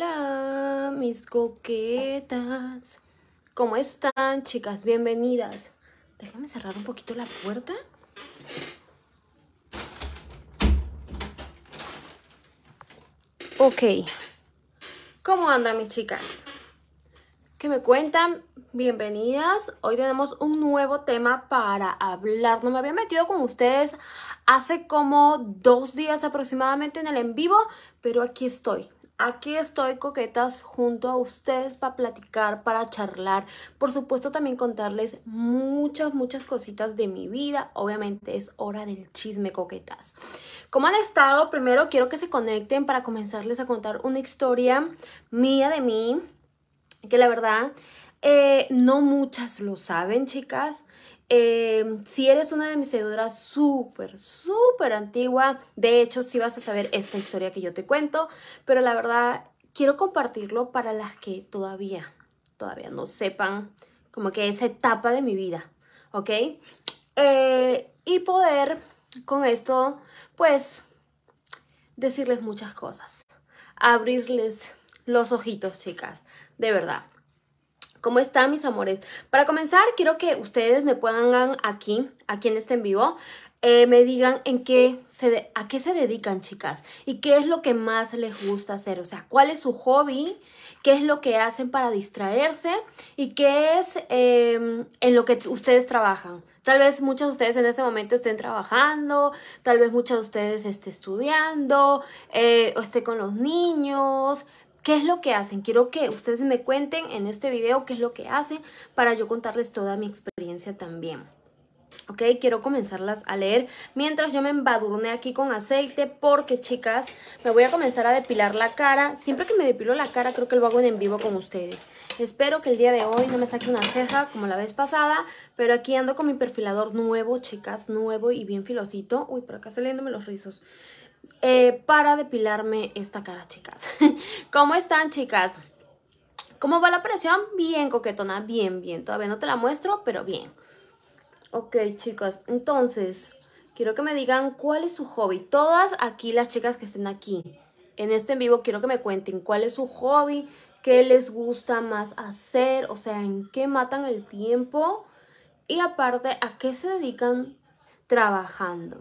Hola, mis coquetas. ¿Cómo están, chicas? Bienvenidas. Déjame cerrar un poquito la puerta. Ok. ¿Cómo andan, mis chicas? ¿Qué me cuentan? Bienvenidas. Hoy tenemos un nuevo tema para hablar. No me había metido con ustedes hace como dos días aproximadamente en el en vivo, pero aquí estoy Aquí estoy coquetas junto a ustedes para platicar, para charlar. Por supuesto también contarles muchas, muchas cositas de mi vida. Obviamente es hora del chisme coquetas. ¿Cómo han estado? Primero quiero que se conecten para comenzarles a contar una historia mía de mí. Que la verdad eh, no muchas lo saben, chicas. Eh, si eres una de mis seguidoras súper, súper antigua, de hecho sí vas a saber esta historia que yo te cuento, pero la verdad quiero compartirlo para las que todavía, todavía no sepan como que esa etapa de mi vida, ¿ok? Eh, y poder con esto, pues, decirles muchas cosas, abrirles los ojitos, chicas, de verdad. ¿Cómo están mis amores? Para comenzar, quiero que ustedes me pongan aquí, aquí en este en vivo, eh, me digan en qué se a qué se dedican, chicas, y qué es lo que más les gusta hacer, o sea, cuál es su hobby, qué es lo que hacen para distraerse y qué es em, en lo que ustedes trabajan. Tal vez muchas de ustedes en este momento estén trabajando, tal vez muchas de ustedes estén estudiando, eh, o esté con los niños, ¿Qué es lo que hacen? Quiero que ustedes me cuenten en este video qué es lo que hacen para yo contarles toda mi experiencia también. Ok, quiero comenzarlas a leer mientras yo me embadurné aquí con aceite porque, chicas, me voy a comenzar a depilar la cara. Siempre que me depilo la cara creo que lo hago en, vivo con ustedes. Espero que el día de hoy no me saque una ceja como la vez pasada, pero aquí ando con mi perfilador nuevo, chicas, nuevo y bien filosito. Uy, por acá saliéndome los rizos. Eh, para depilarme esta cara, chicas. ¿Cómo están, chicas? ¿Cómo va la presión? Bien coquetona, bien, bien. Todavía no te la muestro, pero bien. Ok, chicas, entonces, quiero que me digan cuál es su hobby. Todas aquí, las chicas que estén aquí, en este en vivo, quiero que me cuenten cuál es su hobby, qué les gusta más hacer, o sea, en qué matan el tiempo y aparte, a qué se dedican trabajando.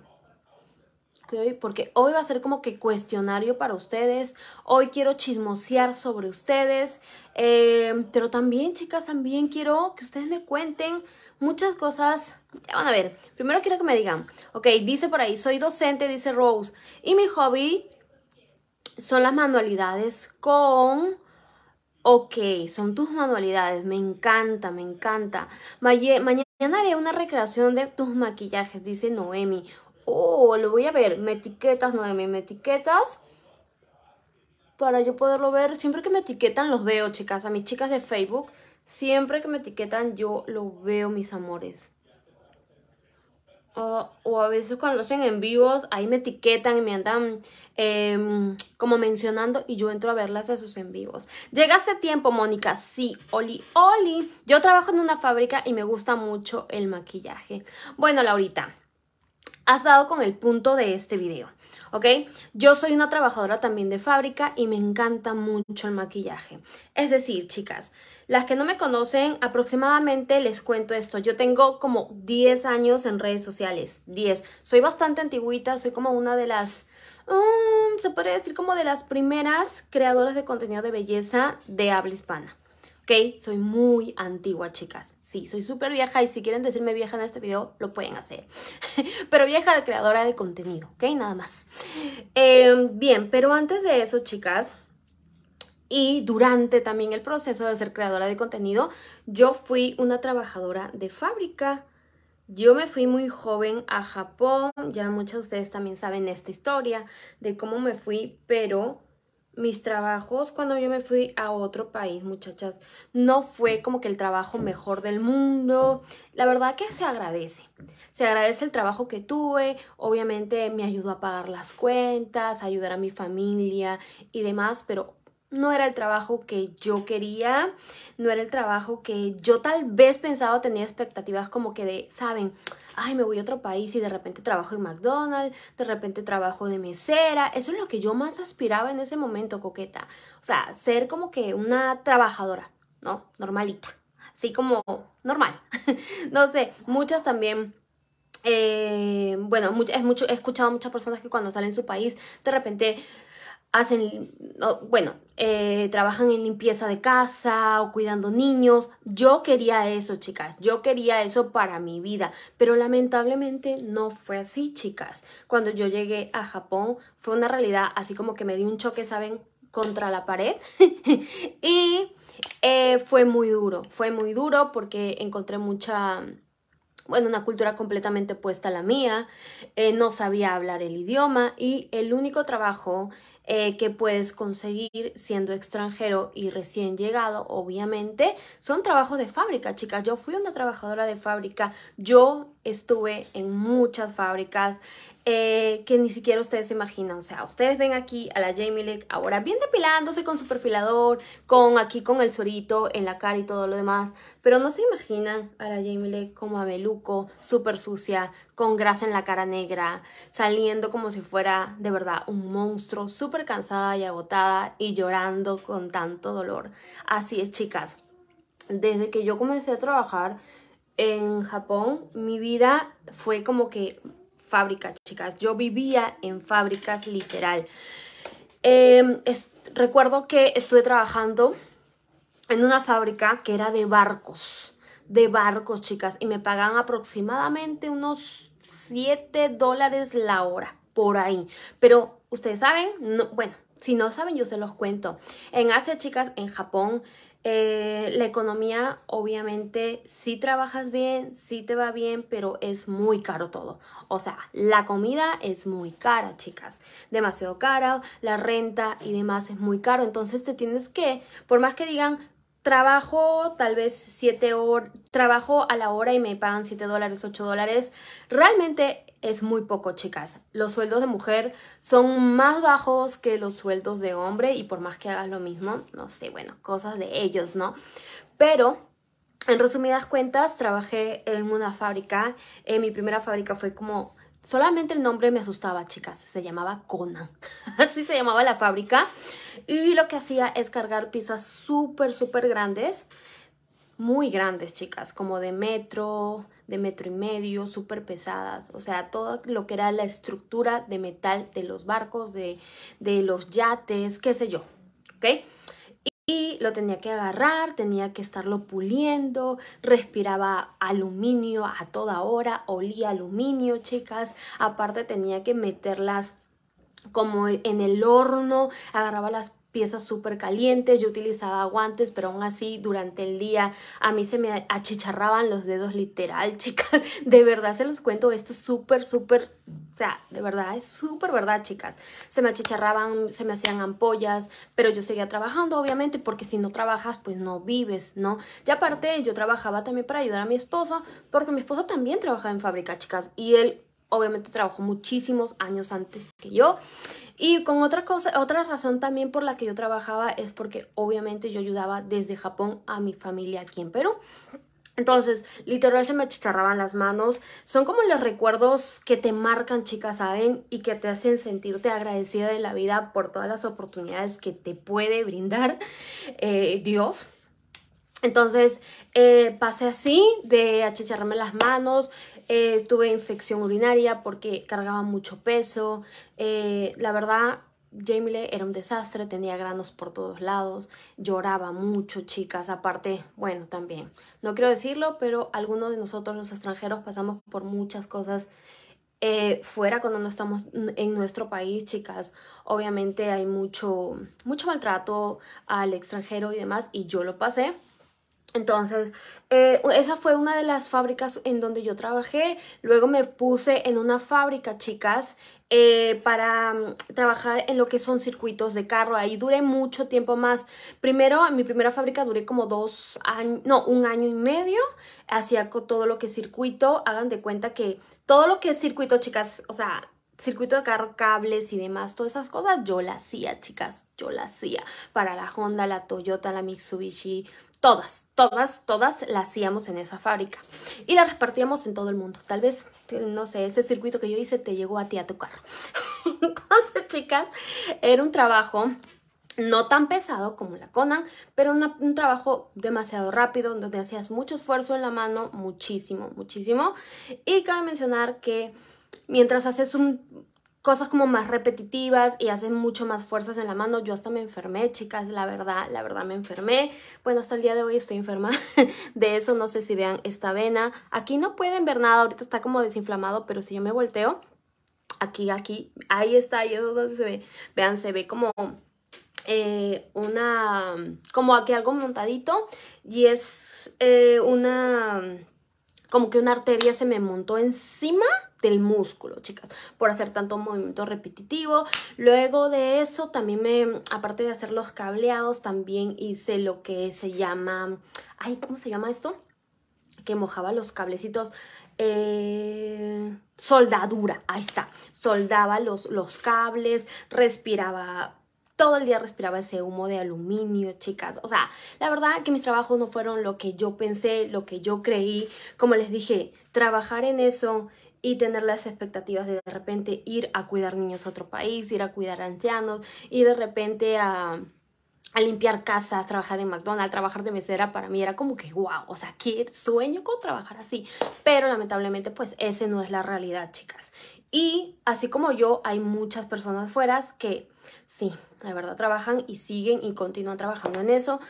Porque hoy va a ser como que cuestionario para ustedes, hoy quiero chismosear sobre ustedes, eh, pero también chicas, también quiero que ustedes me cuenten muchas cosas. Van a ver, primero quiero que me digan, ok, dice por ahí, soy docente, dice Rose, y mi hobby son las manualidades con... Ok, son tus manualidades, me encanta, me encanta. Mañana haré una recreación de tus maquillajes, dice Noemi oh, lo voy a ver, me etiquetas, no de mí, me etiquetas para yo poderlo ver. Siempre que me etiquetan los veo, chicas, a mis chicas de Facebook, siempre que me etiquetan yo lo veo, mis amores. O, a veces cuando hacen en vivos, ahí me etiquetan y me andan em, como mencionando y yo entro a verlas a sus en vivos. Llega este tiempo, Mónica. Sí, Oli, Oli. Yo trabajo en una fábrica y me gusta mucho el maquillaje. Bueno, Laurita, has dado con el punto de este video, ¿ok? Yo soy una trabajadora también de fábrica y me encanta mucho el maquillaje. Es decir, chicas, las que no me conocen, aproximadamente les cuento esto. Yo tengo como 10 años en redes sociales, 10. Soy bastante antigüita, soy como una de las... Um, se podría decir como de las primeras creadoras de contenido de belleza de habla hispana. ¿ok? Soy muy antigua, chicas. Sí, soy súper vieja y si quieren decirme vieja en este video, lo pueden hacer. pero vieja de creadora de contenido, ¿ok? Nada más. Em, bien, pero antes de eso, chicas, y durante también el proceso de ser creadora de contenido, yo fui una trabajadora de fábrica. Yo me fui muy joven a Japón, ya muchas de ustedes también saben esta historia de cómo me fui, pero mis trabajos cuando yo me fui a otro país, muchachas. No fue como que el trabajo mejor del mundo. La verdad que se agradece. Se agradece el trabajo que tuve. Obviamente me ayudó a pagar las cuentas, a ayudar a mi familia y demás, pero no era el trabajo que yo quería, no era el trabajo que yo tal vez pensaba, tenía expectativas como que de, saben, ay, me voy a otro país y de repente trabajo en McDonald's, de repente trabajo de mesera, eso es lo que yo más aspiraba en ese momento, coqueta, o sea, ser como que una trabajadora, ¿no? Normalita, así como normal, no sé, muchas también eh, bueno, es mucho, he escuchado a muchas personas que cuando salen de su país, de repente hacen, bueno, eh, trabajan en limpieza de casa o cuidando niños. Yo quería eso, chicas. Yo quería eso para mi vida. Pero lamentablemente no fue así, chicas. Cuando yo llegué a Japón fue una realidad así como que me di un choque, ¿saben? contra la pared y eh, fue muy duro, fue muy duro porque encontré mucha, bueno, una cultura completamente opuesta a la mía, eh, no sabía hablar el idioma y el único trabajo eh, que puedes conseguir siendo extranjero y recién llegado, obviamente, son trabajos de fábrica, chicas. Yo fui una trabajadora de fábrica, yo estuve en muchas fábricas, eh, que ni siquiera ustedes se imaginan. O sea, ustedes ven aquí a la Jamie Lake ahora bien depilándose con su perfilador, con aquí con el suerito en la cara y todo lo demás, pero no se imaginan a la Jamie Lake como a Meluco, súper sucia, con grasa en la cara negra, saliendo como si fuera de verdad un monstruo, súper cansada y agotada y llorando con tanto dolor. Así es, chicas. Desde que yo comencé a trabajar, en Japón mi vida fue como que fábrica, chicas. Yo vivía en fábricas literal. Em, recuerdo que estuve trabajando en una fábrica que era de barcos, de barcos, chicas, y me pagaban aproximadamente unos 7 dólares la hora, por ahí. Pero ustedes saben, no, bueno, si no saben, yo se los cuento. En Asia, chicas, en Japón, eh, la economía, obviamente, si trabajas bien, si te va bien, pero es muy caro todo. O sea, la comida es muy cara, chicas. Demasiado cara, la renta y demás es muy caro. Entonces te tienes que, por más que digan, trabajo tal vez 7 horas, trabajo a la hora y me pagan 7 dólares, 8 dólares, realmente es muy poco, chicas. Los sueldos de mujer son más bajos que los sueldos de hombre y por más que hagas lo mismo, no sé, bueno, cosas de ellos, ¿no? Pero en resumidas cuentas, trabajé en una fábrica. Eh, mi primera fábrica fue como... Solamente el nombre me asustaba, chicas. Se llamaba Conan. Así se llamaba la fábrica. Y lo que hacía es cargar piezas súper, súper grandes muy grandes, chicas, como de metro, de metro y medio, súper pesadas. O sea, todo lo que era la estructura de metal de los barcos, de, los yates, qué sé yo. ¿Ok? y lo tenía que agarrar, tenía que estarlo puliendo, respiraba aluminio a toda hora, olía aluminio, chicas, aparte tenía que meterlas como en el horno, agarraba las piezas súper calientes, yo utilizaba guantes, pero aún así durante el día a mí se me achicharraban los dedos literal, chicas. De verdad se los cuento, esto es súper, súper, o sea, de verdad, es súper verdad, chicas. Se me achicharraban, se me hacían ampollas, pero yo seguía trabajando, obviamente, porque si no trabajas, pues no vives, ¿no? Y aparte, yo trabajaba también para ayudar a mi esposo, porque mi esposo también trabajaba en fábrica, chicas, y él obviamente trabajó muchísimos años antes que yo. Y con otra cosa, otra razón también por la que yo trabajaba es porque obviamente yo ayudaba desde Japón a mi familia aquí en Perú. Entonces, literalmente me achicharraban las manos. Son como los recuerdos que te marcan, chicas, ¿saben? Y que te hacen sentirte agradecida de la vida por todas las oportunidades que te puede brindar eh, Dios. Entonces, eh, pasé así de achicharrarme las manos, eh, tuve infección urinaria porque cargaba mucho peso, eh, la verdad Jamie era un desastre, tenía granos por todos lados, lloraba mucho, chicas. Aparte, bueno, también, no quiero decirlo, pero algunos de nosotros los extranjeros pasamos por muchas cosas eh, fuera cuando no estamos en nuestro país, chicas. Obviamente hay mucho, mucho maltrato al extranjero y demás, y yo lo pasé. Entonces, eh, esa fue una de las fábricas en donde yo trabajé. Luego me puse en una fábrica, chicas, eh, para mm, trabajar en lo que son circuitos de carro. Ahí duré mucho tiempo más. Primero, en mi primera fábrica duré como dos años, no, un año y medio. Hacía todo lo que es circuito. Hagan de cuenta que todo lo que es circuito, chicas, o sea, circuito de carro, cables y demás, todas esas cosas, yo las hacía, chicas, yo las hacía. Para la Honda, la Toyota, la Mitsubishi, Todas, todas, todas la hacíamos en esa fábrica y la repartíamos en todo el mundo. Tal vez, no sé, ese circuito que yo hice te llegó a ti a tu carro. Entonces, chicas, era un trabajo no tan pesado como la Conan, pero un trabajo demasiado rápido, donde hacías mucho esfuerzo en la mano, muchísimo, muchísimo. Y cabe mencionar que mientras haces un, cosas como más repetitivas y hacen mucho más fuerzas en la mano. Yo hasta me enfermé, chicas, la verdad, la verdad me enfermé. Bueno, hasta el día de hoy estoy enferma de eso, no sé si vean esta vena. Aquí no pueden ver nada, ahorita está como desinflamado, pero si yo me volteo, aquí, aquí, ahí está, ahí es donde se ve. Vean, se ve como eh, una, como aquí algo montadito y es eh, una, como que una arteria se me montó encima del músculo, chicas, por hacer tanto movimiento repetitivo. Luego de eso, también me, aparte de hacer los cableados, también hice lo que se llama, ay, ¿cómo se llama esto? Que mojaba los cablecitos. Eh, soldadura, ahí está, soldaba los, los cables, respiraba todo el día respiraba ese humo de aluminio, chicas. O sea, la verdad que mis trabajos no fueron lo que yo pensé, lo que yo creí. Como les dije, trabajar en eso y tener las expectativas de de repente ir a cuidar niños a otro país, ir a cuidar ancianos, ir de repente a, a limpiar casas, trabajar en McDonald's, trabajar de mesera, para mí era como que wow, o sea, qué sueño con trabajar así. Pero lamentablemente, pues ese no es la realidad, chicas. Y así como yo, hay muchas personas fuera que sí, de verdad trabajan y siguen y continúan trabajando en eso.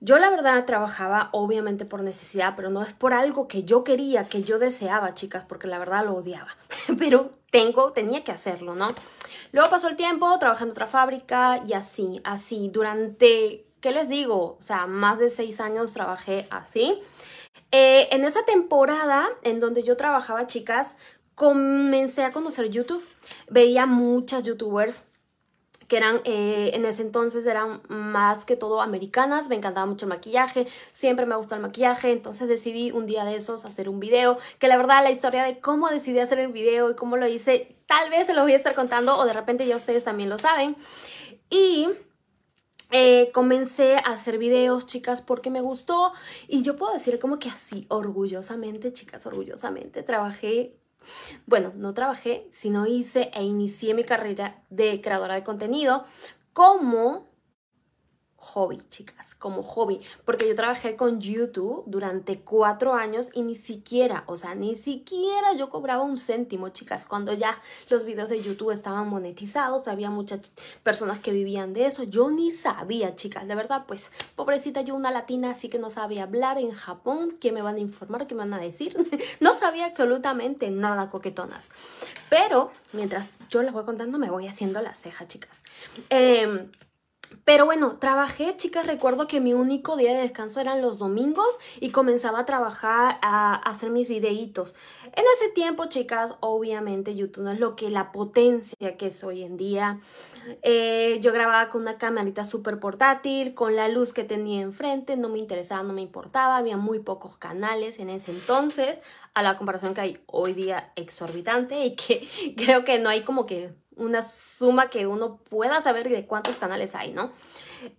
Yo la verdad trabajaba obviamente por necesidad, pero no es por algo que yo quería, que yo deseaba, chicas, porque la verdad lo odiaba. pero tengo, tenía que hacerlo, ¿no? Luego pasó el tiempo trabajando en otra fábrica y así, así, durante, ¿qué les digo? O sea, más de seis años trabajé así. Eh, en esa temporada en donde yo trabajaba, chicas, comencé a conocer YouTube. Veía muchas youtubers que eran eh, en ese entonces eran más que todo americanas, me encantaba mucho el maquillaje, siempre me gustó el maquillaje, entonces decidí un día de esos hacer un video, que la verdad la historia de cómo decidí hacer el video y cómo lo hice, tal vez se lo voy a estar contando o de repente ya ustedes también lo saben. Y eh, comencé a hacer videos, chicas, porque me gustó y yo puedo decir como que así, orgullosamente, chicas, orgullosamente, trabajé bueno, no trabajé, sino hice e inicié mi carrera de creadora de contenido como hobby, chicas, como hobby, porque yo trabajé con YouTube durante cuatro años y ni siquiera, o sea, ni siquiera yo cobraba un céntimo, chicas, cuando ya los videos de YouTube estaban monetizados, había muchas personas que vivían de eso, yo ni sabía, chicas, de verdad, pues, pobrecita yo una latina, así que no sabía hablar en Japón, ¿qué me van a informar, qué me van a decir? no sabía absolutamente nada, coquetonas, pero mientras yo les voy contando, me voy haciendo la ceja, chicas. Em, pero bueno, trabajé, chicas, recuerdo que mi único día de descanso eran los domingos y comenzaba a trabajar, a hacer mis videitos. En ese tiempo, chicas, obviamente YouTube no es lo que la potencia que es hoy en día. Eh, yo grababa con una camarita súper portátil, con la luz que tenía enfrente, no me interesaba, no me importaba, había muy pocos canales en ese entonces, a la comparación que hay hoy día exorbitante y que creo que no hay como que una suma que uno pueda saber de cuántos canales hay, ¿no?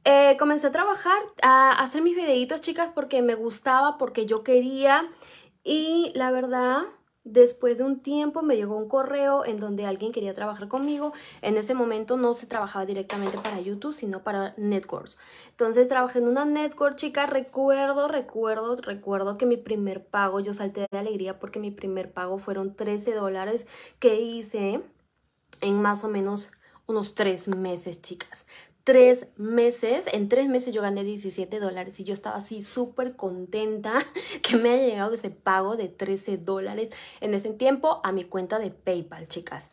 Eh, comencé a trabajar, a hacer mis videitos, chicas, porque me gustaba, porque yo quería y la verdad... Después de un tiempo me llegó un correo en donde alguien quería trabajar conmigo. En ese momento no se trabajaba directamente para YouTube, sino para Networks. Entonces trabajé en una Network, chicas. Recuerdo, recuerdo, recuerdo que mi primer pago, yo salté de alegría porque mi primer pago fueron 13 dólares que hice en más o menos unos tres meses, chicas. Tres meses, en tres meses yo gané 17 dólares y yo estaba así súper contenta que me haya llegado ese pago de 13 dólares en ese tiempo a mi cuenta de PayPal, chicas.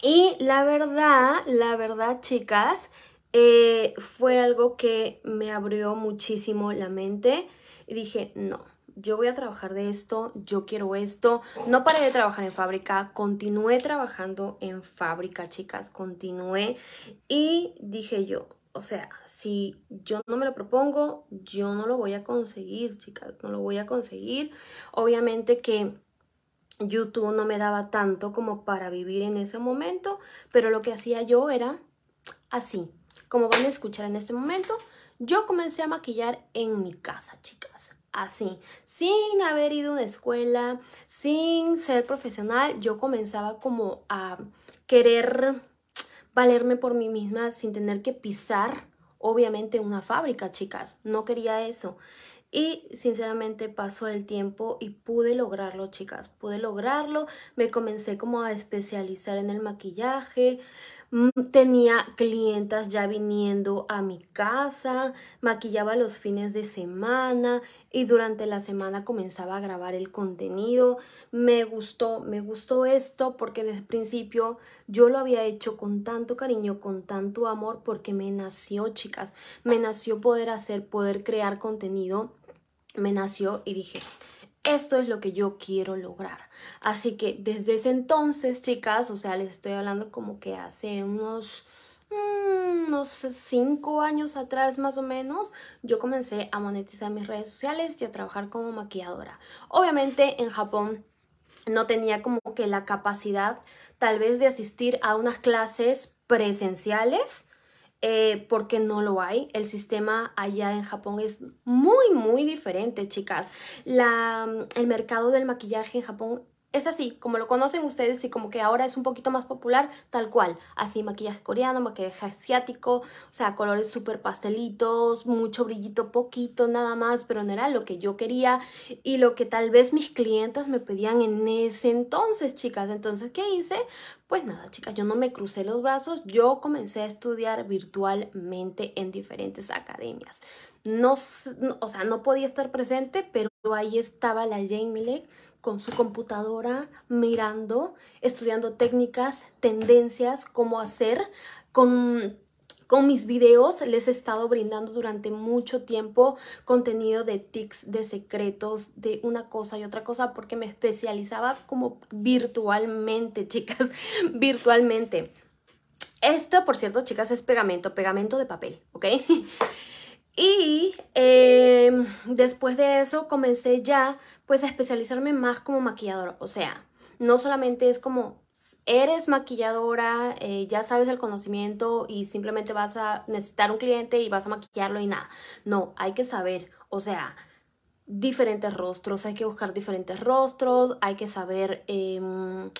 Y la verdad, la verdad, chicas, eh, fue algo que me abrió muchísimo la mente y dije, no, yo voy a trabajar de esto, yo quiero esto. No paré de trabajar en fábrica, continué trabajando en fábrica, chicas, continué. Y dije yo, o sea, si yo no me lo propongo, yo no lo voy a conseguir, chicas, no lo voy a conseguir. Obviamente que YouTube no me daba tanto como para vivir en ese momento, pero lo que hacía yo era así. Como van a escuchar en este momento, yo comencé a maquillar en mi casa, chicas así, sin haber ido a una escuela, sin ser profesional, yo comenzaba como a querer valerme por mí misma sin tener que pisar, obviamente, una fábrica, chicas. No quería eso. Y sinceramente pasó el tiempo y pude lograrlo, chicas. Pude lograrlo. Me comencé como a especializar en el maquillaje. Mm, tenía clientas ya viniendo a mi casa, maquillaba los fines de semana y durante la semana comenzaba a grabar el contenido. Me gustó, me gustó esto porque desde el principio yo lo había hecho con tanto cariño, con tanto amor, porque me nació, chicas, me nació poder hacer, poder crear contenido, me nació y dije, esto es lo que yo quiero lograr. Así que desde ese entonces, chicas, o sea, les estoy hablando como que hace mm, unos cinco años atrás más o menos yo comencé a monetizar mis redes sociales y a trabajar como maquilladora obviamente en Japón no tenía como que la capacidad tal vez de asistir a unas clases presenciales eh, porque no lo hay. El sistema allá en Japón es muy, muy diferente, chicas. La, el mercado del maquillaje en Japón es así, como lo conocen ustedes y como que ahora es un poquito más popular, tal cual. Así, maquillaje coreano, maquillaje asiático, o sea, colores súper pastelitos, mucho brillito, poquito nada más, pero no era lo que yo quería y lo que tal vez mis clientes me pedían en ese entonces, chicas. Entonces, ¿qué hice? Pues nada, chicas, yo no me crucé los brazos, yo comencé a estudiar virtualmente en diferentes academias. No, o sea, no podía estar presente, pero ahí estaba la Jane Milek con su computadora mirando, estudiando técnicas, tendencias, cómo hacer. Con, con mis videos les he estado brindando durante mucho tiempo contenido de tics, de secretos, de una cosa y otra cosa, porque me especializaba como virtualmente, chicas, virtualmente. Esto, por cierto, chicas, es pegamento, pegamento de papel, ¿ok? Y em, después de eso comencé ya pues a especializarme más como maquilladora. O sea, no solamente es como eres maquilladora, eh, ya sabes el conocimiento y simplemente vas a necesitar un cliente y vas a maquillarlo y nada. No, hay que saber, o sea, diferentes rostros, hay que buscar diferentes rostros, hay que saber em,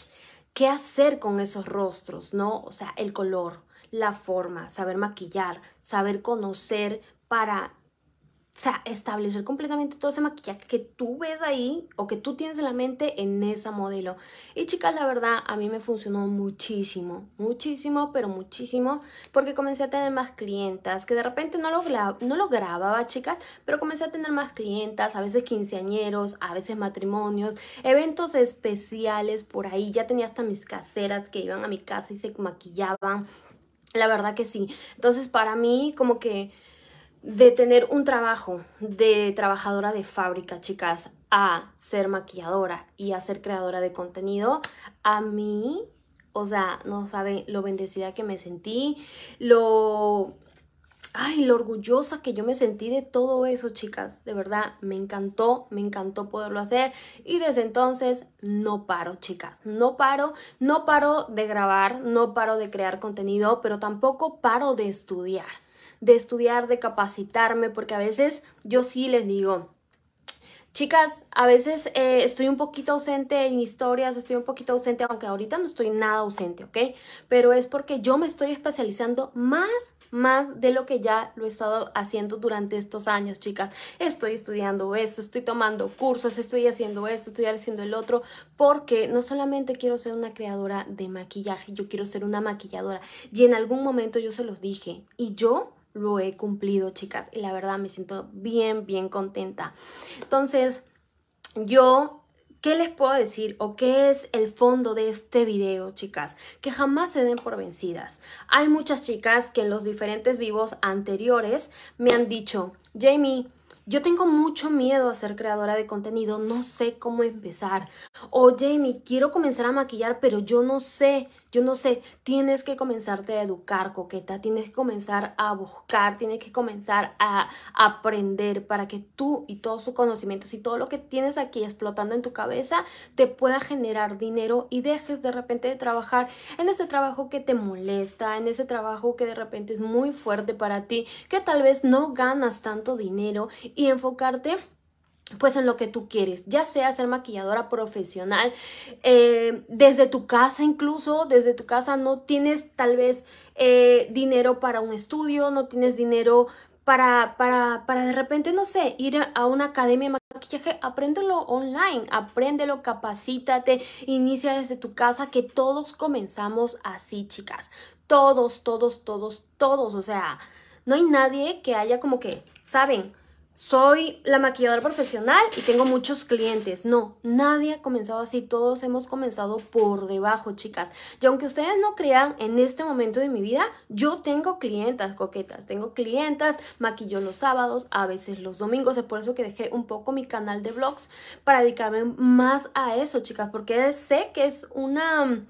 qué hacer con esos rostros, ¿no? O sea, el color, la forma, saber maquillar, saber conocer para establecer completamente todo ese maquillaje que tú ves ahí o que tú tienes en la mente en esa modelo. Y chicas, la verdad, a mí me funcionó muchísimo, muchísimo, pero muchísimo, porque comencé a tener más clientas, que de repente no lo, no lo grababa, chicas, pero comencé a tener más clientas, a veces quinceañeros, a veces matrimonios, eventos especiales por ahí. Ya tenía hasta mis caseras que iban a mi casa y se maquillaban. La verdad que sí. Entonces, para mí, como que de tener un trabajo de trabajadora de fábrica, chicas, a ser maquilladora y a ser creadora de contenido, a mí, o sea, no saben lo bendecida que me sentí, lo... Ay, lo orgullosa que yo me sentí de todo eso, chicas. De verdad, me encantó, me encantó poderlo hacer. Y desde entonces no paro, chicas. No paro, no paro de grabar, no paro de crear contenido, pero tampoco paro de estudiar de estudiar, de capacitarme, porque a veces yo sí les digo, Chicas, a veces eh, estoy un poquito ausente en historias, estoy un poquito ausente, aunque ahorita no estoy nada ausente, ¿ok? Pero es porque yo me estoy especializando más, más de lo que ya lo he estado haciendo durante estos años, chicas. Estoy estudiando esto, estoy tomando cursos, estoy haciendo esto, estoy haciendo el otro, porque no solamente quiero ser una creadora de maquillaje, yo quiero ser una maquilladora. Y en algún momento yo se los dije, y yo lo he cumplido, chicas. Y la verdad me siento bien, bien contenta. Entonces, yo ¿Qué les puedo decir o qué es el fondo de este video, chicas? Que jamás se den por vencidas. Hay muchas chicas que en los diferentes vivos anteriores me han dicho, Jamie, yo tengo mucho miedo a ser creadora de contenido, no sé cómo empezar. O Jamie, quiero comenzar a maquillar, pero yo no sé, yo no sé, tienes que comenzarte a educar, coqueta, tienes que comenzar a buscar, tienes que comenzar a aprender para que tú y todos sus conocimientos y todo lo que tienes aquí explotando en tu cabeza te pueda generar dinero y dejes de repente de trabajar en ese trabajo que te molesta, en ese trabajo que de repente es muy fuerte para ti, que tal vez no ganas tanto dinero y enfocarte pues en lo que tú quieres, ya sea ser maquilladora profesional, eh, desde tu casa incluso, desde tu casa no tienes tal vez eh, dinero para un estudio, no tienes dinero para, para, para de repente, no sé, ir a una academia de maquillaje, apréndelo online, apréndelo, capacítate, inicia desde tu casa, que todos comenzamos así, chicas, todos, todos, todos, todos, o sea, no hay nadie que haya como que, ¿saben? soy la maquilladora profesional y tengo muchos clientes. No, nadie ha comenzado así, todos hemos comenzado por debajo, chicas. Y aunque ustedes no crean, en este momento de mi vida, yo tengo clientas coquetas, tengo clientas, maquillo los sábados, a veces los domingos, es por eso que dejé un poco mi canal de vlogs para dedicarme más a eso, chicas, porque sé que es una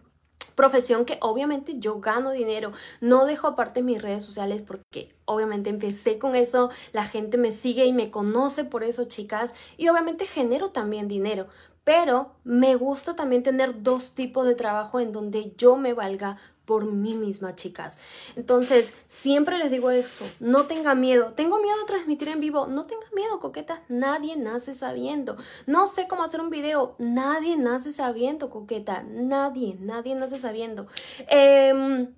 profesión que obviamente yo gano dinero. No dejo aparte mis redes sociales porque obviamente empecé con eso, la gente me sigue y me conoce por eso, chicas, y obviamente genero también dinero. Pero me gusta también tener dos tipos de trabajo en donde yo me valga por mí misma, chicas. Entonces, siempre les digo eso, no tenga miedo. Tengo miedo a transmitir en vivo, no tenga miedo, coqueta nadie nace sabiendo. No sé cómo hacer un video, nadie nace sabiendo, coqueta, nadie, nadie nace sabiendo. Em,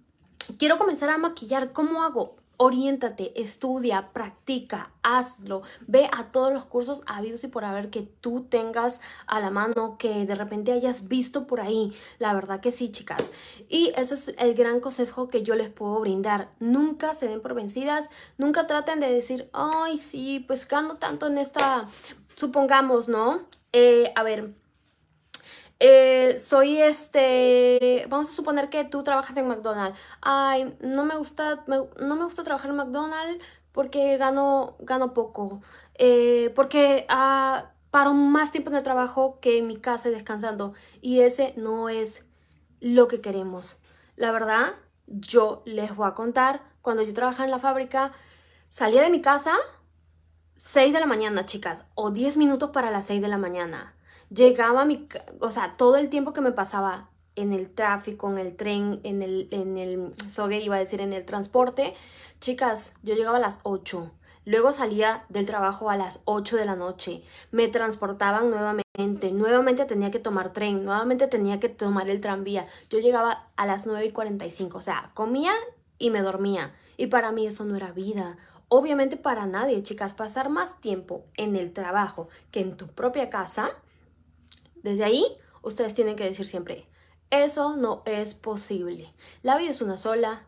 quiero comenzar a maquillar, ¿cómo hago? Oriéntate, estudia, practica, hazlo. Ve a todos los cursos habidos y por haber que tú tengas a la mano, que de repente hayas visto por ahí. La verdad que sí, chicas. Y ese es el gran consejo que yo les puedo brindar. Nunca se den por vencidas, nunca traten de decir, ay, sí, pues gano tanto en esta, supongamos, ¿no? Eh, a ver, eh, soy este, vamos a suponer que tú trabajas en McDonald's. Ay, no me gusta, no me gusta trabajar en McDonald's porque gano, gano poco. Eh, porque ah, paro más tiempo en el trabajo que en mi casa descansando. Y ese no es lo que queremos. La verdad, yo les voy a contar, cuando yo trabajaba en la fábrica, salía de mi casa 6 de la mañana, chicas, o 10 minutos para las 6 de la mañana llegaba mi, o sea, todo el tiempo que me pasaba en el tráfico, en el tren, en el, en el, sogue iba a decir, en el transporte, chicas, yo llegaba a las 8. Luego salía del trabajo a las 8 de la noche. Me transportaban nuevamente. Nuevamente tenía que tomar tren. Nuevamente tenía que tomar el tranvía. Yo llegaba a las 9 y 45. O sea, comía y me dormía. Y para mí eso no era vida. Obviamente para nadie, chicas, pasar más tiempo en el trabajo que en tu propia casa desde ahí, ustedes tienen que decir siempre, eso no es posible. La vida es una sola.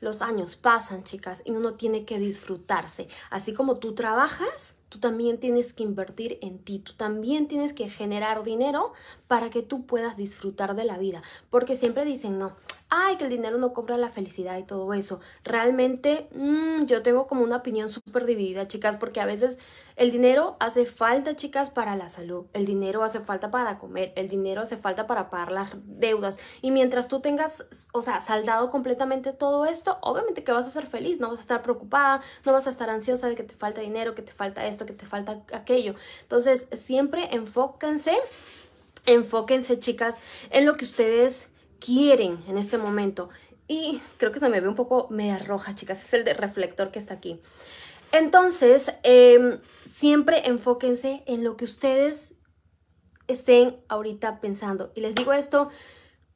Los años pasan, chicas, y uno tiene que disfrutarse. Así como tú trabajas, tú también tienes que invertir en ti, tú también tienes que generar dinero para que tú puedas disfrutar de la vida. Porque siempre dicen, no, ay, que el dinero no compra la felicidad y todo eso. Realmente mm, yo tengo como una opinión súper dividida, chicas, porque a veces el dinero hace falta, chicas, para la salud, el dinero hace falta para comer, el dinero hace falta para pagar las deudas. Y mientras tú tengas, o sea, saldado completamente todo esto, obviamente que vas a ser feliz, no vas a estar preocupada, no vas a estar ansiosa de que te falta dinero, que te falta esto que te falta aquello. Entonces, siempre enfóquense, enfóquense chicas en lo que ustedes quieren en este momento. Y creo que se me ve un poco media roja, chicas, es el de reflector que está aquí. Entonces, em, siempre enfóquense en lo que ustedes estén ahorita pensando. Y les digo esto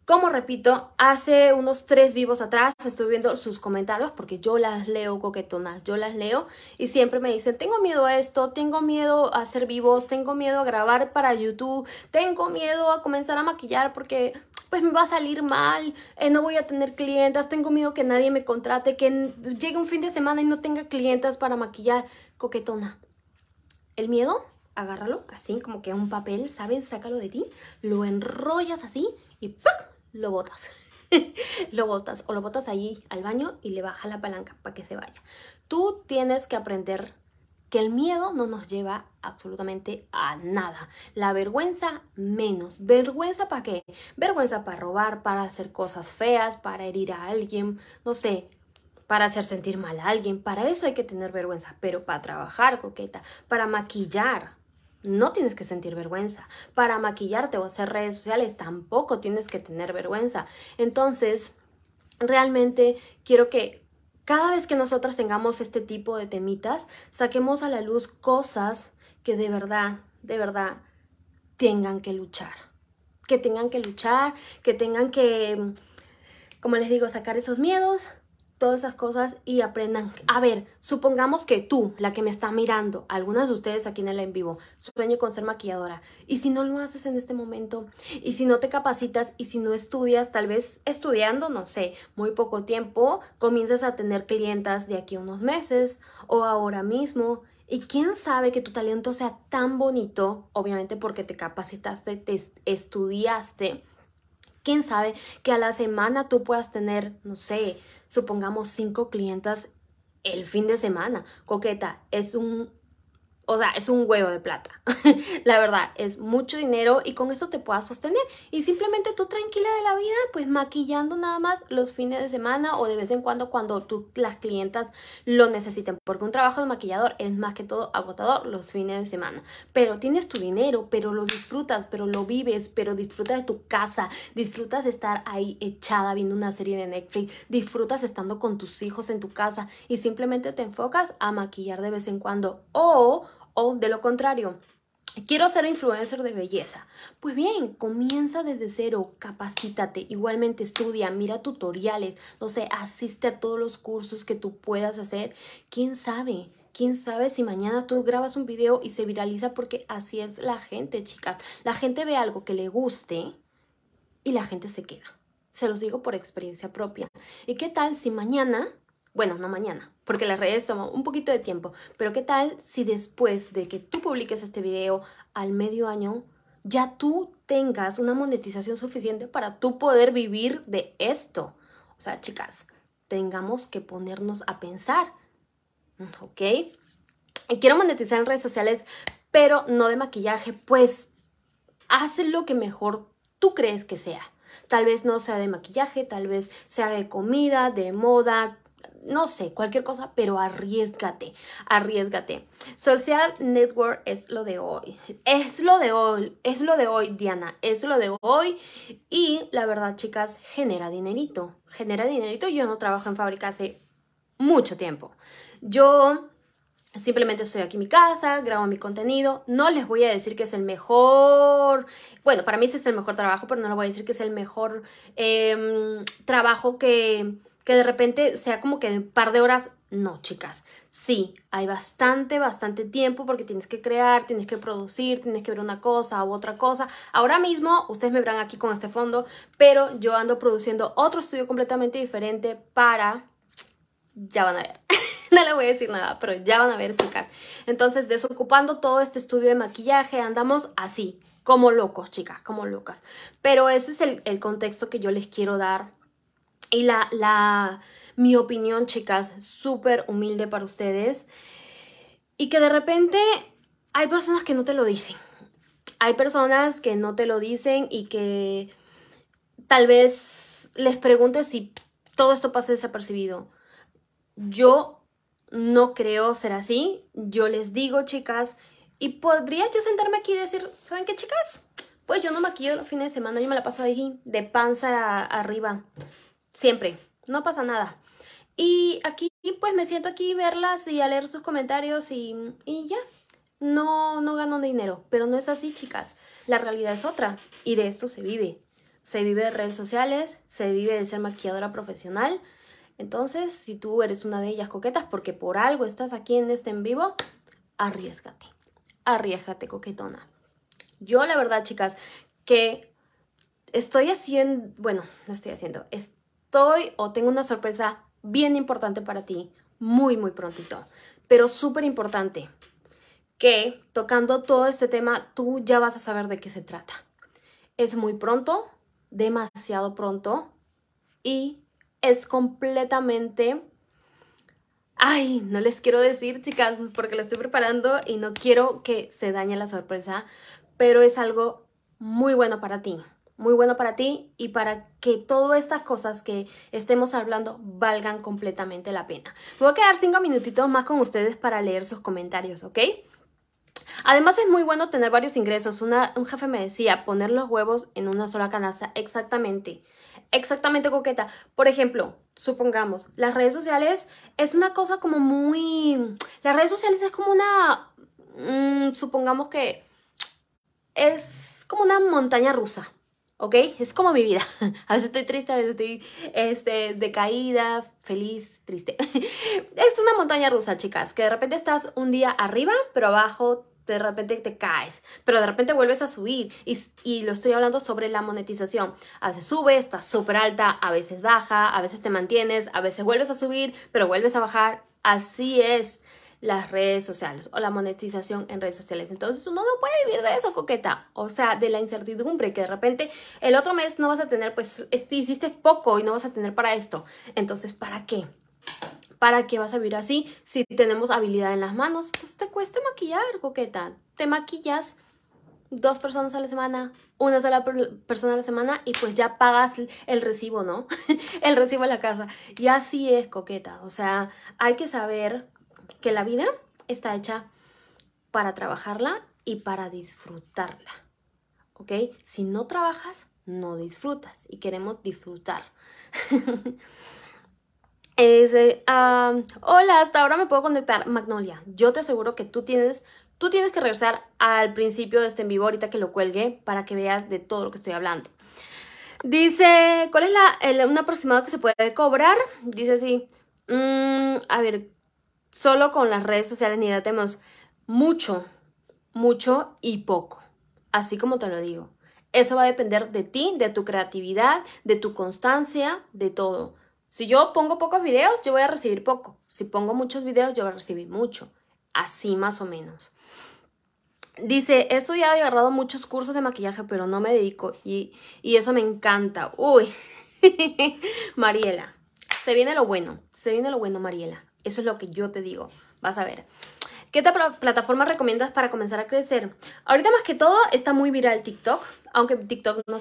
como repito, hace unos tres vivos atrás estoy viendo sus comentarios porque yo las leo coquetonas, yo las leo y siempre me dicen, tengo miedo a esto, tengo miedo a hacer vivos, tengo miedo a grabar para YouTube, tengo miedo a comenzar a maquillar porque pues me va a salir mal, eh, no voy a tener clientas, tengo miedo que nadie me contrate, que llegue un fin de semana y no tenga clientas para maquillar. Coquetona, el miedo, agárralo así como que un papel, ¿saben? Sácalo de ti, lo enrollas así y lo botas. lo botas o lo botas allí al baño y le baja la palanca para que se vaya. Tú tienes que aprender que el miedo no nos lleva absolutamente a nada. La vergüenza menos. ¿Vergüenza para qué? Vergüenza para robar, para hacer cosas feas, para herir a alguien, no sé, para hacer sentir mal a alguien. Para eso hay que tener vergüenza, pero para trabajar, coqueta, para maquillar, no tienes que sentir vergüenza. Para maquillarte o hacer redes sociales tampoco tienes que tener vergüenza. Entonces, realmente quiero que cada vez que nosotras tengamos este tipo de temitas, saquemos a la luz cosas que de verdad, de verdad tengan que luchar. Que tengan que luchar, que tengan que, como les digo, sacar esos miedos, todas esas cosas y aprendan. A ver, supongamos que tú, la que me está mirando, algunas de ustedes aquí en el en vivo, sueñe con ser maquilladora. Y si no lo haces en este momento, y si no te capacitas, y si no estudias, tal vez estudiando, no sé, muy poco tiempo, comienzas a tener clientas de aquí a unos meses o ahora mismo. Y quién sabe que tu talento sea tan bonito, obviamente porque te capacitaste, te estudiaste. Quién sabe que a la semana tú puedas tener, no sé, supongamos cinco clientas el fin de semana. Coqueta, es un o sea, es un huevo de plata. la verdad, es mucho dinero y con eso te puedas sostener. Y simplemente tú tranquila de la vida, pues maquillando nada más los fines de semana o de vez en cuando cuando tú, las clientas lo necesiten. Porque un trabajo de maquillador es más que todo agotador los fines de semana. Pero tienes tu dinero, pero lo disfrutas, pero lo vives, pero disfrutas de tu casa, disfrutas de estar ahí echada viendo una serie de Netflix, disfrutas estando con tus hijos en tu casa y simplemente te enfocas a maquillar de vez en cuando. O o de lo contrario, Quiero ser influencer de belleza. Pues bien, comienza desde cero, capacítate, igualmente estudia, mira tutoriales, no sé, asiste a todos los cursos que tú puedas hacer. ¿Quién sabe? ¿Quién sabe si mañana tú grabas un video y se viraliza? Porque así es la gente, chicas. La gente ve algo que le guste y la gente se queda. Se los digo por experiencia propia. ¿Y qué tal si mañana bueno, no mañana, porque las redes toman un poquito de tiempo, pero ¿qué tal si después de que tú publiques este video al medio año, ya tú tengas una monetización suficiente para tú poder vivir de esto? O sea, chicas, tengamos que ponernos a pensar, ¿ok? quiero monetizar en redes sociales, pero no de maquillaje, pues haz lo que mejor tú crees que sea. Tal vez no sea de maquillaje, tal vez sea de comida, de moda, no sé, cualquier cosa, pero arriesgate, arriesgate. Social network es lo de hoy, es lo de hoy, es lo de hoy, Diana, es lo de hoy. Y la verdad, chicas, genera dinerito, genera dinerito. Yo no trabajo en fábrica hace mucho tiempo. Yo Simplemente estoy aquí en mi casa, grabo mi contenido. No les voy a decir que es el mejor, bueno, para mí sí es el mejor trabajo, pero no les voy a decir que es el mejor em, trabajo que, que de repente sea como que de un par de horas. No, chicas, sí, hay bastante, bastante tiempo porque tienes que crear, tienes que producir, tienes que ver una cosa u otra cosa. Ahora mismo, ustedes me verán aquí con este fondo, pero yo ando produciendo otro estudio completamente diferente para... Ya van a ver no le voy a decir nada, pero ya van a ver, chicas. Entonces, desocupando todo este estudio de maquillaje, andamos así, como locos, chicas, como locas. Pero ese es el, el contexto que yo les quiero dar y la, mi opinión, chicas, súper humilde para ustedes. Y que de repente hay personas que no te lo dicen. Hay personas que no te lo dicen y que tal vez les pregunte si todo esto pasa desapercibido. Yo no creo ser así. Yo les digo, chicas, y podría yo sentarme aquí y decir, ¿saben qué, chicas? Pues yo no maquillo los fines de semana, yo me la paso ahí de panza arriba siempre, no pasa nada. Y aquí pues me siento aquí verlas y a leer sus comentarios y, ya. No, no gano dinero, pero no es así, chicas. La realidad es otra y de esto se vive. Se vive de redes sociales, se vive de ser maquilladora profesional. Entonces, si tú eres una de ellas coquetas, porque por algo estás aquí en este en vivo, arriesgate. Arriesgate, coquetona. Yo, la verdad, chicas, que estoy haciendo, bueno, no estoy haciendo, estoy o tengo una sorpresa bien importante para ti, muy, muy prontito, pero súper importante que tocando todo este tema tú ya vas a saber de qué se trata. Es muy pronto, demasiado pronto y es completamente... Ay, no les quiero decir, chicas, porque lo estoy preparando y no quiero que se dañe la sorpresa, pero es algo muy bueno para ti muy bueno para ti y para que todas estas cosas que estemos hablando valgan completamente la pena. voy a quedar cinco minutitos más con ustedes para leer sus comentarios, ¿ok? Además es muy bueno tener varios ingresos. un jefe me decía poner los huevos en una sola canasta. Exactamente. Exactamente, Coqueta. Por ejemplo, supongamos, las redes sociales es una cosa como muy... Las redes sociales es como una... Mm, supongamos que es como una montaña rusa. ¿ok? Es como mi vida. A veces estoy triste, a veces estoy este, decaída, feliz, triste. es una montaña rusa, chicas, que de repente estás un día arriba, pero abajo de repente te caes, pero de repente vuelves a subir y, y lo estoy hablando sobre la monetización. A veces sube, está súper alta, a veces baja, a veces te mantienes, a veces vuelves a subir, pero vuelves a bajar. Así es las redes sociales o la monetización en redes sociales. Entonces uno no puede vivir de eso, coqueta. O sea, de la incertidumbre que de repente el otro mes no vas a tener, pues hiciste poco y no vas a tener para esto. Entonces, ¿para qué? ¿Para qué vas a vivir así si tenemos habilidad en las manos? Entonces te cuesta maquillar, coqueta. Te maquillas dos personas a la semana, una sola persona a la semana y pues ya pagas el recibo, ¿no? el recibo a la casa. Y así es, coqueta. O sea, hay que saber que la vida está hecha para trabajarla y para disfrutarla. ¿Ok? Si no trabajas, no disfrutas y queremos disfrutar. Dice, ah, Hola, hasta ahora me puedo conectar. Magnolia, yo te aseguro que tú tienes, tú tienes que regresar al principio de este en vivo ahorita que lo cuelgue para que veas de todo lo que estoy hablando. Dice, ¿cuál es el, un aproximado que se puede cobrar? Dice así, mm, a ver, solo con las redes sociales ni tenemos mucho, mucho y poco. Así como te lo digo. Eso va a depender de ti, de tu creatividad, de tu constancia, de todo. Si yo pongo pocos videos, yo voy a recibir poco. Si pongo muchos videos, yo voy a recibir mucho. Así más o menos. Dice, he estudiado y agarrado muchos cursos de maquillaje, pero no me dedico y, y eso me encanta. Uy, Mariela, se viene lo bueno, se viene lo bueno, Mariela. Eso es lo que yo te digo. Vas a ver. ¿Qué plataforma recomiendas para comenzar a crecer? Ahorita más que todo está muy viral TikTok, aunque TikTok no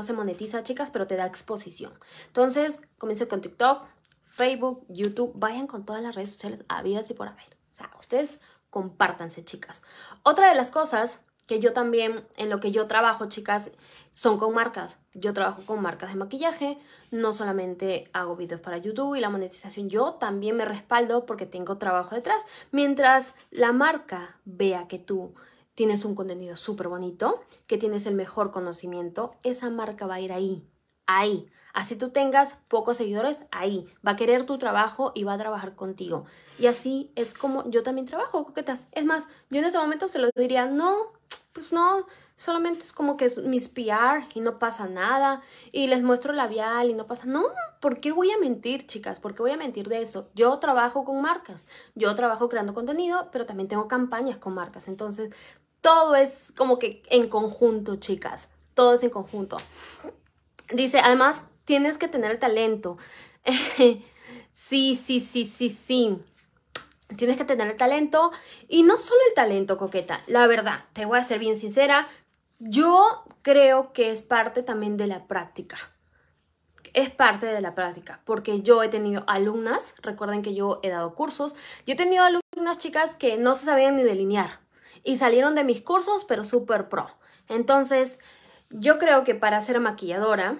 se, monetiza, chicas, pero te da exposición. Entonces, comiencen con TikTok, Facebook, YouTube, vayan con todas las redes sociales habidas y por haber. O sea, ustedes compártanse, chicas. Otra de las cosas que yo también, en lo que yo trabajo, chicas, son con marcas. Yo trabajo con marcas de maquillaje, no solamente hago videos para YouTube y la monetización, yo también me respaldo porque tengo trabajo detrás. Mientras la marca vea que tú tienes un contenido súper bonito, que tienes el mejor conocimiento, esa marca va a ir ahí, ahí. Así tú tengas pocos seguidores, ahí. Va a querer tu trabajo y va a trabajar contigo. Y así es como yo también trabajo, coquetas. Es más, yo en ese momento se lo diría, no, pues no, solamente es como que es mis PR y no pasa nada, y les muestro labial y no pasa, no, ¿por qué voy a mentir, chicas? ¿Por qué voy a mentir de eso? Yo trabajo con marcas, yo trabajo creando contenido, pero también tengo campañas con marcas, entonces todo es como que en conjunto, chicas, todo es en conjunto. Dice, además, tienes que tener el talento. sí, sí, sí, sí, sí. Tienes que tener el talento y no solo el talento, coqueta. La verdad, te voy a ser bien sincera, yo creo que es parte también de la práctica. Es parte de la práctica, porque yo he tenido alumnas, recuerden que yo he dado cursos, yo he tenido alumnas chicas que no se sabían ni delinear y salieron de mis cursos, pero súper pro. Entonces, yo creo que para ser maquilladora,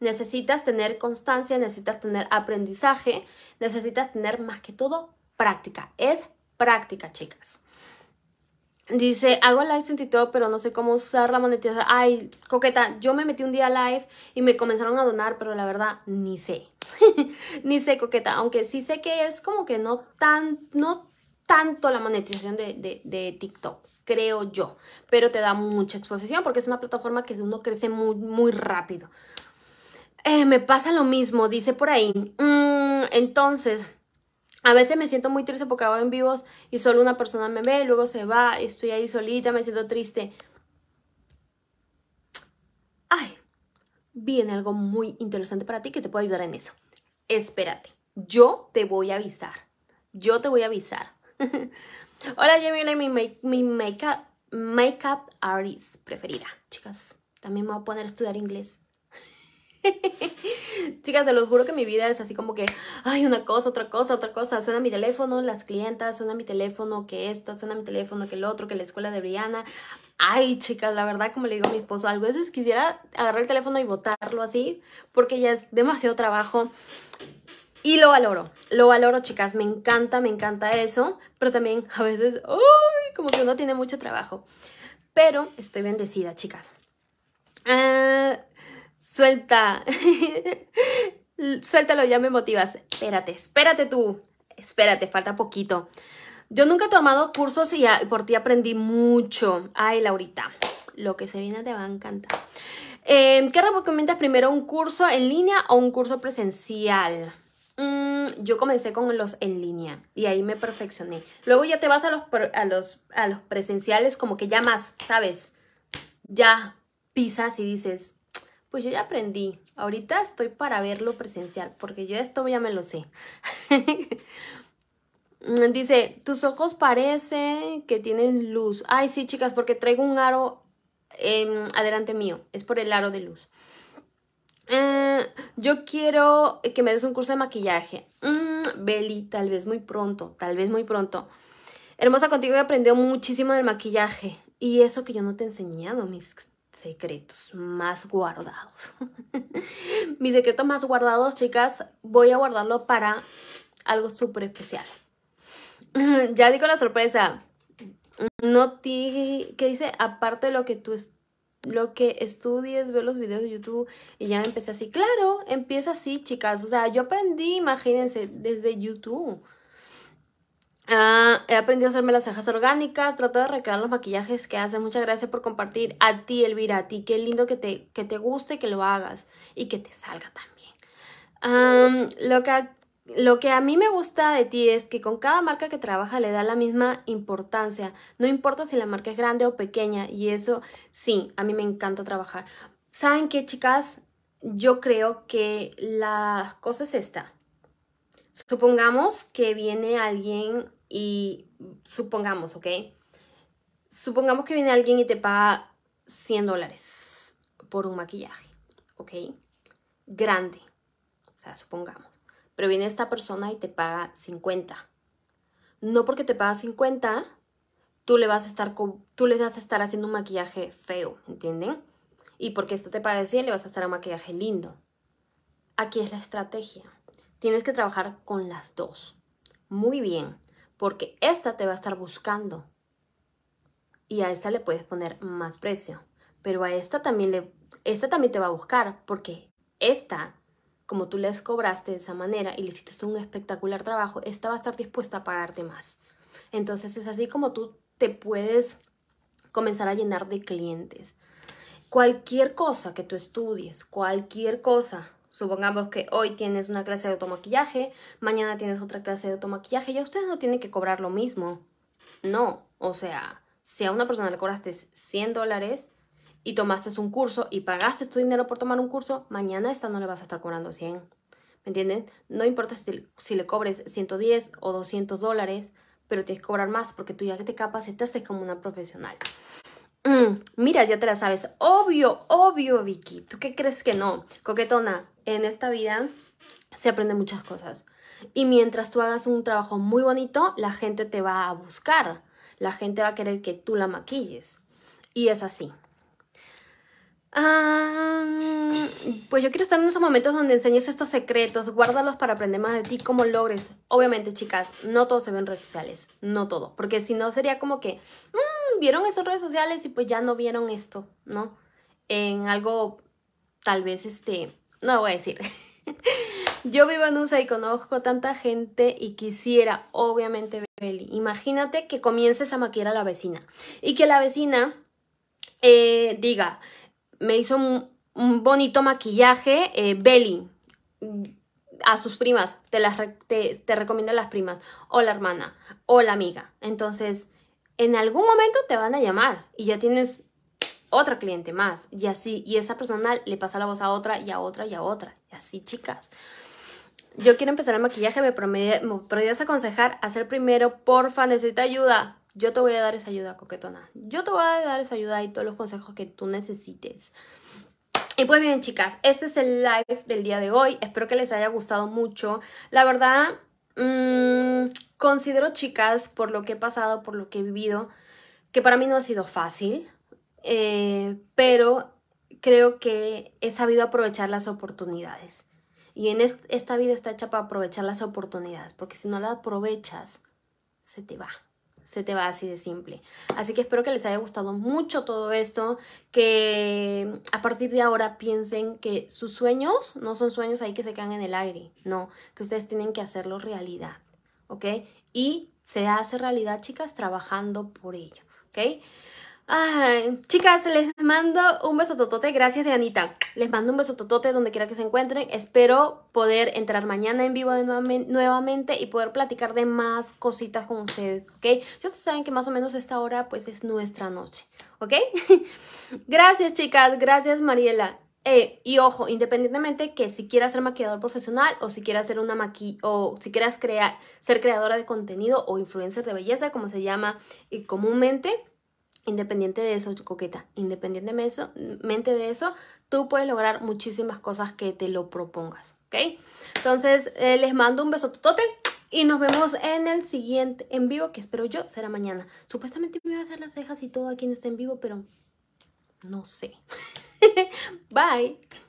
necesitas tener constancia, necesitas tener aprendizaje, necesitas tener más que todo práctica, es práctica, chicas. Dice, hago live en TikTok, pero no sé cómo usar la monetización. Ay, coqueta, yo me metí un día live y me comenzaron a donar, pero la verdad, ni sé. ni sé, coqueta. Aunque sí sé que es como que no tan, no tanto la monetización de, TikTok, creo yo. Pero te da mucha exposición porque es una plataforma que uno crece muy, muy rápido. Eh, me pasa lo mismo, dice por ahí. Mm, entonces, a veces me siento muy triste porque hago en vivos y solo una persona me ve, luego se va, estoy ahí solita, me siento triste. Ay, viene algo muy interesante para ti que te puede ayudar en eso. Espérate, yo te voy a avisar. Yo te voy a avisar. Hola, viene mi, make, mi makeup, makeup artist preferida. Chicas, también me voy a poner a estudiar inglés. Chicas, te lo juro que mi vida es así como que, Hay una cosa, otra cosa, otra cosa. Suena mi teléfono, las clientas, suena mi teléfono, que esto, suena mi teléfono, que el otro, que la escuela de Brianna. Ay, chicas, la verdad, como le digo a mi esposo, a veces quisiera agarrar el teléfono y botarlo así, porque ya es demasiado trabajo. Y lo valoro, lo valoro, chicas. Me encanta, me encanta eso. Pero también a veces, ¡ay! Como que uno tiene mucho trabajo. Pero estoy bendecida, chicas. Ah, Suelta. Suéltalo, ya me motivas. Espérate, espérate tú. Espérate, falta poquito. Yo nunca he tomado cursos y por ti aprendí mucho. Ay, Laurita, lo que se viene te va a encantar. Eh, ¿Qué recomiendas primero, un curso en línea o un curso presencial? Mm, yo comencé con los en línea y ahí me perfeccioné. Luego ya te vas a los, a los, a los presenciales como que ya más, ¿sabes? Ya pisas y dices, pues yo ya aprendí. Ahorita estoy para verlo presencial, porque yo esto ya me lo sé. Dice, tus ojos parecen que tienen luz. Ay, sí, chicas, porque traigo un aro em, adelante mío. Es por el aro de luz. Eh, yo quiero que me des un curso de maquillaje. Mm, Beli, tal vez muy pronto, tal vez muy pronto. Hermosa, contigo he aprendido muchísimo del maquillaje. Y eso que yo no te he enseñado, mis secretos más guardados. Mis secretos más guardados chicas, voy a guardarlo para algo súper especial. ya digo la sorpresa. No ti que dice, aparte de lo que tú lo que estudies, Ve los videos de YouTube y ya empecé así. Claro, empieza así, chicas. O sea, yo aprendí, imagínense, desde YouTube. Ah, he aprendido a hacerme las cejas orgánicas, trato de recrear los maquillajes que hace Muchas gracias por compartir a ti, Elvira, a ti. Qué lindo que te, te guste que lo hagas y que te salga también. lo que a mí me gusta de ti es que con cada marca que trabaja le da la misma importancia. No importa si la marca es grande o pequeña y eso sí, a mí me encanta trabajar. ¿Saben qué, chicas? Yo creo que la cosa es esta. Supongamos que viene alguien y supongamos, ¿ok? Supongamos que viene alguien y te paga 100 dólares por un maquillaje, ¿ok? Grande, o sea, supongamos. Pero viene esta persona y te paga 50. No porque te paga 50, tú le vas a estar, tú les vas a estar haciendo un maquillaje feo, ¿entienden? Y porque esta te paga 100, le vas a hacer un maquillaje lindo. Aquí es la estrategia. Tienes que trabajar con las dos. Muy bien porque esta te va a estar buscando. Y a esta le puedes poner más precio, pero a esta también le esta también te va a buscar porque esta como tú les cobraste de esa manera y le hiciste un espectacular trabajo, esta va a estar dispuesta a pagarte más. Entonces es así como tú te puedes comenzar a llenar de clientes. Cualquier cosa que tú estudies, cualquier cosa Supongamos que hoy tienes una clase de automaquillaje, mañana tienes otra clase de automaquillaje, ya ustedes no tienen que cobrar lo mismo. No, o sea, si a una persona le cobraste 100 dólares y tomaste un curso y pagaste tu dinero por tomar un curso, mañana esta no le vas a estar cobrando 100. ¿Me entienden? No importa si, le cobres 110 o 200 dólares, pero tienes que cobrar más porque tú ya que te capacitaste como una profesional. Mm, mira, ya te la sabes. Obvio, obvio, Vicky. ¿Tú qué crees que no? Coquetona, en esta vida se aprende muchas cosas. Y mientras tú hagas un trabajo muy bonito, la gente te va a buscar. La gente va a querer que tú la maquilles. Y es así. pues yo quiero estar en esos momentos donde enseñes estos secretos, guárdalos para aprender más de ti, cómo logres. Obviamente, chicas, no todo se ve en redes sociales, no todo, porque si no sería como que, mm, vieron esas redes sociales y pues ya no vieron esto, ¿no? En algo tal vez este, no lo voy a decir. Yo vivo en USA y conozco tanta gente y quisiera, obviamente, Beli, imagínate que comiences a maquillar a la vecina y que la vecina eh, diga, me hizo un, bonito maquillaje, eh, a sus primas, te, las te, te recomiendo a las primas, o la hermana, o la amiga. Entonces, en algún momento te van a llamar y ya tienes otra cliente más y así, y esa persona le pasa la voz a otra y a otra y a otra, y así chicas. Yo quiero empezar el maquillaje, me, podrías aconsejar hacer primero, porfa, necesita ayuda. Yo te voy a dar esa ayuda, coquetona. Yo te voy a dar esa ayuda y todos los consejos que tú necesites. Y pues bien, chicas, este es el live del día de hoy. Espero que les haya gustado mucho. La verdad, Mm, considero chicas por lo que he pasado, por lo que he vivido, que para mí no ha sido fácil, eh, pero creo que he sabido aprovechar las oportunidades. Y en esta vida está hecha para aprovechar las oportunidades, porque si no las aprovechas, se te va se te va así de simple. Así que espero que les haya gustado mucho todo esto, que a partir de ahora piensen que sus sueños no son sueños ahí que se quedan en el aire, no, que ustedes tienen que hacerlo realidad, ¿ok? Y se hace realidad, chicas, trabajando por ello, ¿ok? Ay, chicas, les mando un beso totote. Gracias de Anita. Les mando un beso totote donde quiera que se encuentren. Espero poder entrar mañana en vivo nuevamente, y poder platicar de más cositas con ustedes, ¿ok? Ya ustedes saben que más o menos esta hora pues es nuestra noche, ¿ok? gracias, chicas. Gracias, Mariela. Eh, y ojo, independientemente que si quieras ser maquillador profesional o si quieras ser una maqui o si quieras crear, ser creadora de contenido o influencer de belleza, como se llama y eh, comúnmente, Independiente de eso, coqueta, independientemente de eso, tú puedes lograr muchísimas cosas que te lo propongas, ¿ok? Entonces, eh, les mando un beso totote y nos vemos en el siguiente en vivo, que espero yo será mañana. Supuestamente me voy a hacer las cejas y todo aquí en este en vivo, pero no sé. Bye.